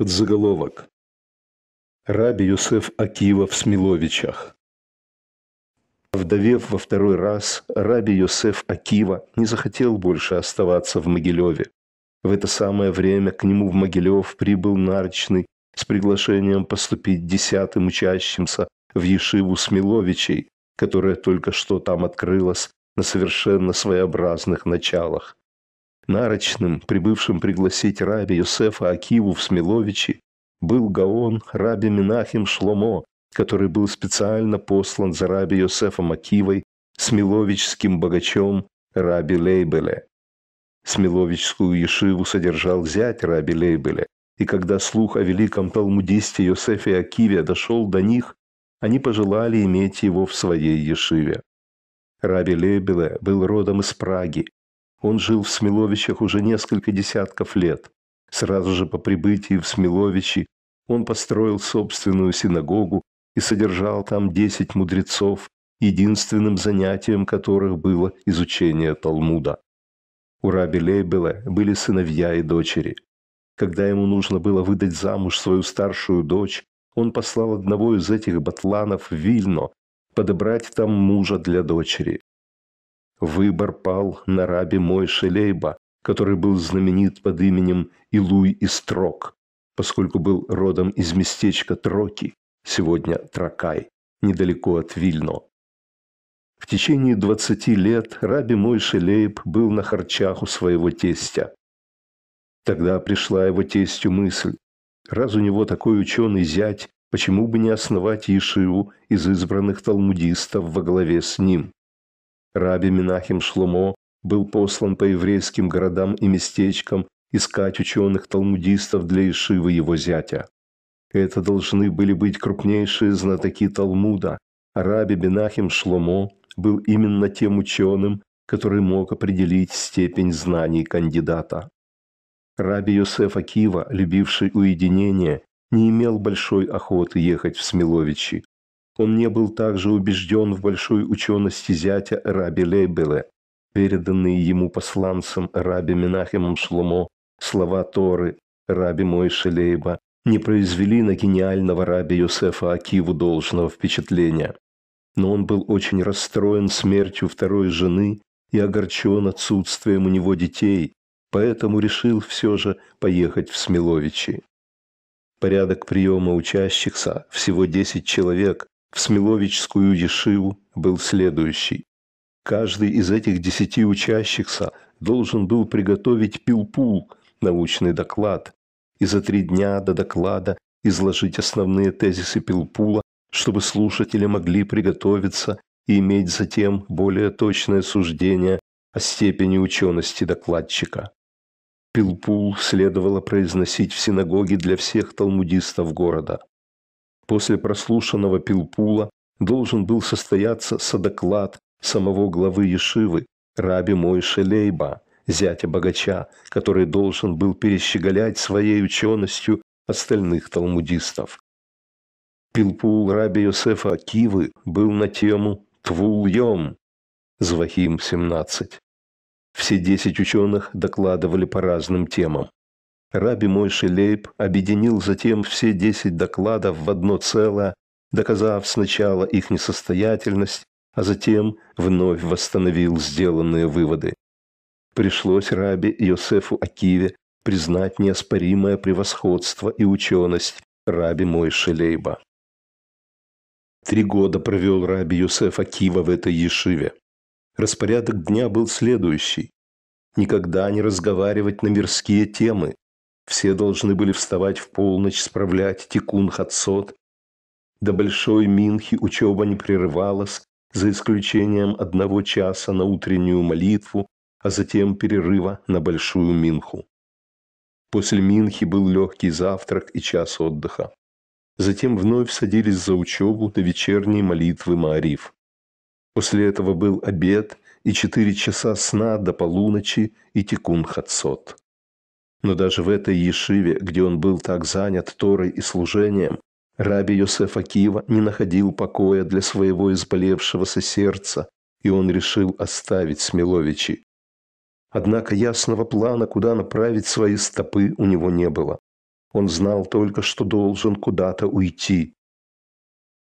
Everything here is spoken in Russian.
Под заголовок Раби Юсеф Акива в Смиловичах. Вдовев во второй раз, раби Йосеф Акива не захотел больше оставаться в Могилеве. В это самое время к нему в Могилев прибыл Нарочный с приглашением поступить десятым учащимся в Ешиву Смиловичей, которая только что там открылась на совершенно своеобразных началах. Нарочным, прибывшим пригласить раби Йосефа Акиву в Смиловичи, был Гаон раби Минахим Шломо, который был специально послан за раби Йосефом Акивой Смеловичским богачом раби Лейбеле. Смеловичскую ешиву содержал зять раби Лейбеле, и когда слух о великом талмудисте Йосефе Акиве дошел до них, они пожелали иметь его в своей ешиве. Раби Лейбеле был родом из Праги он жил в Смеловичах уже несколько десятков лет. Сразу же по прибытии в Смеловичи он построил собственную синагогу и содержал там десять мудрецов, единственным занятием которых было изучение Талмуда. У раби Лейбела были сыновья и дочери. Когда ему нужно было выдать замуж свою старшую дочь, он послал одного из этих батланов в Вильно подобрать там мужа для дочери. Выбор пал на раби Мой Шелейба, который был знаменит под именем Илуй Истрок, поскольку был родом из местечка Троки, сегодня Тракай, недалеко от Вильно. В течение 20 лет раби Мой Шелейб был на харчах у своего тестя. Тогда пришла его тестью мысль, раз у него такой ученый зять, почему бы не основать Ешиву из избранных талмудистов во главе с ним? Раби Минахим Шломо был послан по еврейским городам и местечкам искать ученых-талмудистов для Ишивы его зятя. Это должны были быть крупнейшие знатоки Талмуда, а Раби Бенахим Шломо был именно тем ученым, который мог определить степень знаний кандидата. Раби Йосеф Акива, любивший уединение, не имел большой охоты ехать в Смиловичи. Он не был также убежден в большой учености зятя Раби Лейбеле, переданные ему посланцем Раби Менахемом Шломо слова Торы Раби Мойши Лейба не произвели на гениального Раби Юсефа Акиву должного впечатления. Но он был очень расстроен смертью второй жены и огорчен отсутствием у него детей, поэтому решил все же поехать в Смеловичи. Порядок приема учащихся – всего 10 человек, в Смиловическую Ешиву был следующий. Каждый из этих десяти учащихся должен был приготовить пилпул, научный доклад, и за три дня до доклада изложить основные тезисы пилпула, чтобы слушатели могли приготовиться и иметь затем более точное суждение о степени учености докладчика. Пилпул следовало произносить в синагоге для всех талмудистов города после прослушанного пилпула должен был состояться садоклад самого главы Ешивы, раби Мойше Лейба, зятя богача, который должен был перещеголять своей ученостью остальных талмудистов. Пилпул раби Йосефа Кивы был на тему «Твул-йом» Звахим 17. Все десять ученых докладывали по разным темам. Раби Мой Шелейб объединил затем все десять докладов в одно целое, доказав сначала их несостоятельность, а затем вновь восстановил сделанные выводы. Пришлось Раби Йосефу Акиве признать неоспоримое превосходство и ученость Раби Мой Шелейба. Три года провел Раби Йосеф Акива в этой ешиве. Распорядок дня был следующий. Никогда не разговаривать на мирские темы, все должны были вставать в полночь, справлять тикун хатсот. До Большой Минхи учеба не прерывалась, за исключением одного часа на утреннюю молитву, а затем перерыва на Большую Минху. После Минхи был легкий завтрак и час отдыха. Затем вновь садились за учебу до вечерней молитвы Маариф. После этого был обед и четыре часа сна до полуночи и тикун хатсот. Но даже в этой Ешиве, где он был так занят Торой и служением, раби Йосеф Акива не находил покоя для своего изболевшегося сердца, и он решил оставить Смеловичи. Однако ясного плана, куда направить свои стопы, у него не было. Он знал только, что должен куда-то уйти.